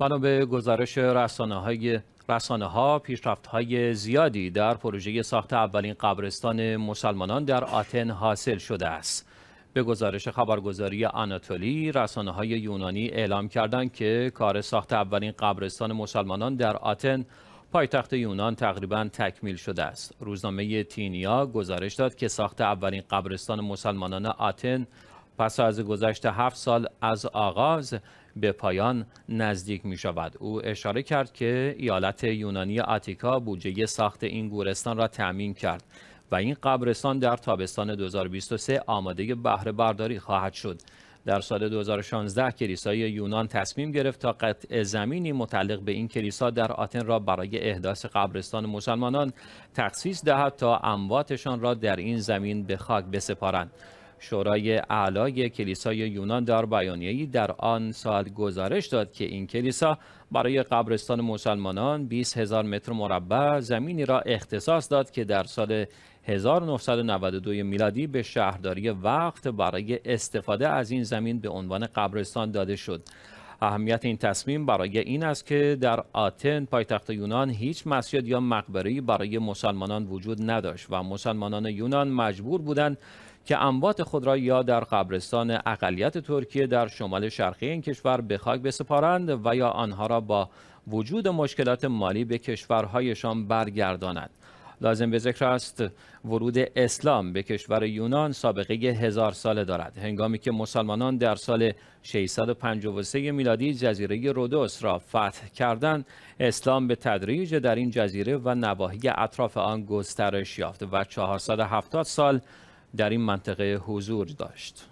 بنا به گزارش رسانه های رسانه ها پیشرفت های زیادی در پروژه ساخت اولین قبرستان مسلمانان در آتن حاصل شده است. به گزارش خبرگزاری آناتولی رسانه های یونانی اعلام کردند که کار ساخت اولین قبرستان مسلمانان در آتن پایتخت یونان تقریبا تکمیل شده است. روزنامه تینیا گزارش داد که ساخت اولین قبرستان مسلمانان آتن پس از گذشت هفت سال از آغاز به پایان نزدیک می شود. او اشاره کرد که ایالت یونانی آتیکا بودجه ساخت این گورستان را تأمین کرد و این قبرستان در تابستان 2023 آماده بهره برداری خواهد شد. در سال 2016 کلیسای یونان تصمیم گرفت تا قطع زمینی متعلق به این کلیسا در آتن را برای احداث قبرستان مسلمانان تخصیص دهد تا امواتشان را در این زمین به خاک بسپارند. شورای اعلای کلیسای یونان در بیانیه‌ای در آن سال گزارش داد که این کلیسا برای قبرستان مسلمانان 20 هزار متر مربع زمینی را اختصاص داد که در سال 1992 میلادی به شهرداری وقت برای استفاده از این زمین به عنوان قبرستان داده شد. اهمیت این تصمیم برای این است که در آتن پایتخت یونان هیچ مسجد یا مقبره‌ای برای مسلمانان وجود نداشت و مسلمانان یونان مجبور بودند که اموات خود را یا در قبرستان اقلیت ترکیه در شمال شرقی این کشور به خاک بسپارند و یا آنها را با وجود مشکلات مالی به کشورهایشان برگردانند لازم به ذکر است ورود اسلام به کشور یونان سابقه هزار ساله دارد هنگامی که مسلمانان در سال 653 میلادی جزیره رودوس را فتح کردند اسلام به تدریج در این جزیره و نواحی اطراف آن گسترش یافت و 470 سال در این منطقه حضور داشت